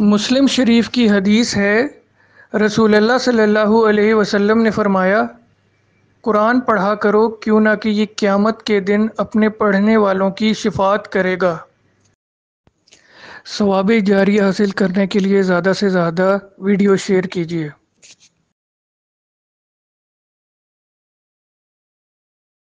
मुस्लिम शरीफ की हदीस है रसूल सल्लल्लाहु अलैहि वसल्लम ने फरमाया कुरान पढ़ा करो क्यों ना कि ये क़्यामत के दिन अपने पढ़ने वालों की शिफात करेगा सवाब जारी हासिल करने के लिए ज़्यादा से ज़्यादा वीडियो शेयर कीजिए